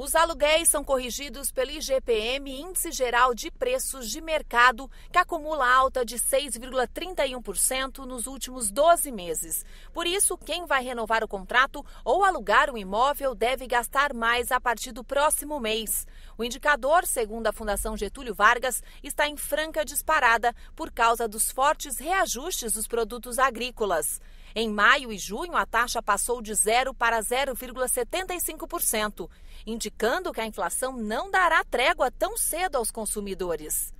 Os aluguéis são corrigidos pelo IGPM, Índice Geral de Preços de Mercado, que acumula alta de 6,31% nos últimos 12 meses. Por isso, quem vai renovar o contrato ou alugar um imóvel deve gastar mais a partir do próximo mês. O indicador, segundo a Fundação Getúlio Vargas, está em franca disparada por causa dos fortes reajustes dos produtos agrícolas. Em maio e junho, a taxa passou de 0 para 0,75%, indicando que a inflação não dará trégua tão cedo aos consumidores.